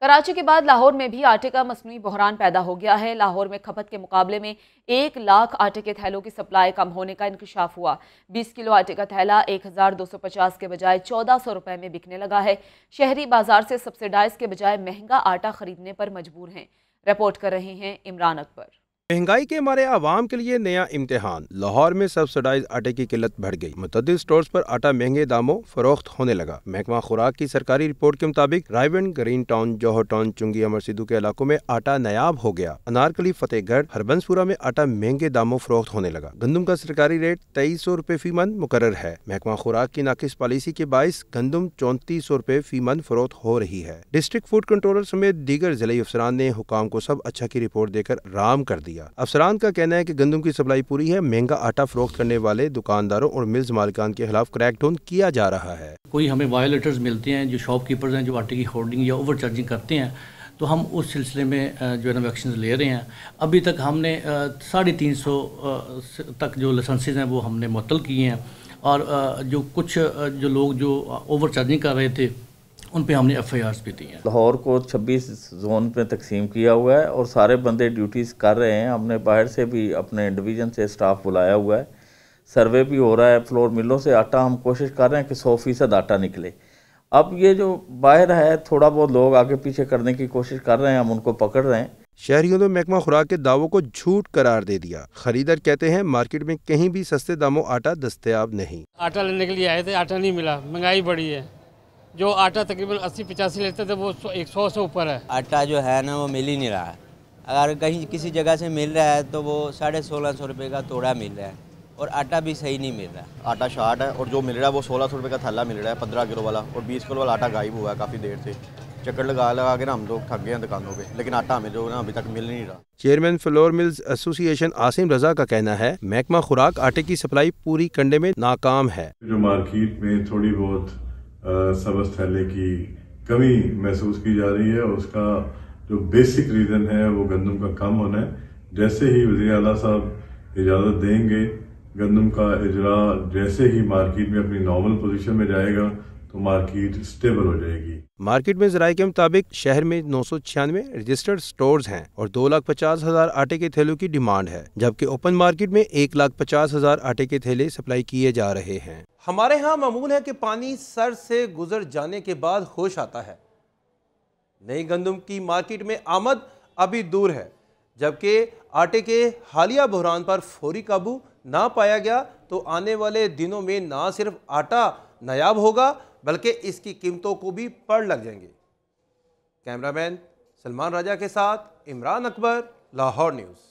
कराची के बाद लाहौर में भी आटे का मसनू बहरान पैदा हो गया है लाहौर में खपत के मुकाबले में एक लाख आटे के थैलों की सप्लाई कम होने का इंकशाफ हुआ 20 किलो आटे का थैला 1250 के बजाय 1400 रुपए में बिकने लगा है शहरी बाजार से सब्सिडाइज के बजाय महंगा आटा खरीदने पर मजबूर हैं रिपोर्ट कर रहे हैं इमरान अकबर महंगाई के मारे आवाम के लिए नया इम्तिहान लाहौर में सब्सिडाइज आटे की किल्लत बढ़ गई मुतद स्टोर पर आटा महंगे दामों फरोख्त होने लगा महकमा खुराक की सरकारी रिपोर्ट के मुताबिक Raiwind Green Town Johar Town Chungi Amar Sidhu के इलाकों में आटा नायाब हो गया अनारकली फतेहगढ़ हरबंसपुरा में आटा महंगे दामों फरोख्त होने लगा गंदम का सरकारी रेट तेईस सौ रूपए फी मन मुकर है महकमा खुराक की नाकिस पॉलिसी के बायस गंदम चौंतीस सौ रूपए फी मन फरोख्त हो रही है डिस्ट्रिक्ट फूड कंट्रोलर समेत दीगर जिले अफसरान ने हुकाम को सब अच्छा की रिपोर्ट देकर राम कर दिया दिया अफसरान का कहना है कि गंदम की सप्लाई पूरी है महंगा आटा फरोख्त करने वाले दुकानदारों और मिल्स मालिकान के खिलाफ क्रैकडाउन किया जा रहा है कोई हमें वायोलेटर्स मिलते हैं जो शॉपकीपर्स हैं जो आटे की होर्डिंग या ओवर चार्जिंग करते हैं तो हम उस सिलसिले में जो है ना वैक्सीन ले रहे हैं अभी तक हमने साढ़े तीन सौ तक जो लाइसेंसेज हैं वो हमने मुतल किए हैं और जो कुछ जो लोग जो ओवर चार्जिंग कर रहे थे उन पर हमने एफ आई आर्स भी दी हैं लाहौर को छब्बीस जोन पे तकसीम किया हुआ है और सारे बंदे ड्यूटीज़ कर रहे हैं हमने बाहर से भी अपने डिवीज़न से स्टाफ बुलाया हुआ है सर्वे भी हो रहा है फ्लोर मिलों से आटा हम कोशिश कर रहे हैं कि सौ फ़ीसद आटा निकले अब ये जो बाहर है थोड़ा बहुत लोग आगे पीछे करने की कोशिश कर रहे हैं हम उनको पकड़ रहे हैं शहरियों ने महकमा खुराक के दावों को झूठ करार दे दिया खरीदार कहते हैं मार्केट में कहीं भी सस्ते दामों आटा दस्तियाब नहीं आटा लेने के लिए आए थे आटा नहीं मिला महंगाई बढ़ी है जो आटा तकरीबन अस्सी पचासी लेते थे वो एक सौ से ऊपर है आटा जो है ना वो मिल ही नहीं रहा है अगर कहीं किसी जगह से मिल रहा है तो वो साढ़े सोलह सौ रुपये का तोड़ा मिल रहा है और आटा भी सही नहीं मिल रहा है आटा शार्ट है और जो मिल रहा है वो सोलह सौ रुपये का थैला मिल रहा है पंद्रह किलो वाला और बीस किलो वाला आटा गायब हुआ है काफ़ी देर से चक्कर लगा लगा के ना हम लोग थक गए हैं दुकानों पे लेकिन आटा हमें जो ना अभी तक मिल नहीं रहा chairman flour mills association Asim Raza का कहना है महकमा खुराक आटे की सप्लाई पूरी कंडे में नाकाम है जो मार्केट में थोड़ी बहुत सबस थैले की कमी महसूस की जा रही है और उसका जो बेसिक रीज़न है वो गंदम का कम होना है जैसे ही वजी अला साहब इजाज़त देंगे गंदम का इजरा जैसे ही मार्केट में अपनी नॉर्मल पोजीशन में जाएगा तो मार्केट स्टेबल हो जाएगी मार्केट में जराये के मुताबिक शहर में नौ सौ छियानवे रजिस्टर्ड स्टोर हैं और दो लाख पचास हजार आटे के थैलों की डिमांड है जबकि ओपन मार्केट में एक लाख पचास हजार आटे के थैले सप्लाई किए जा रहे हैं हमारे यहाँ मामूल है कि पानी सर से गुजर जाने के बाद होश आता है नई गंदम की मार्केट में आमद अभी दूर है जबकि आटे के हालिया बहरान पर फौरी काबू ना पाया गया तो आने वाले दिनों में ना सिर्फ आटा नायाब होगा बल्कि इसकी कीमतों को भी पड़ लग जाएंगे कैमरामैन सलमान राजा के साथ इमरान अकबर लाहौर न्यूज़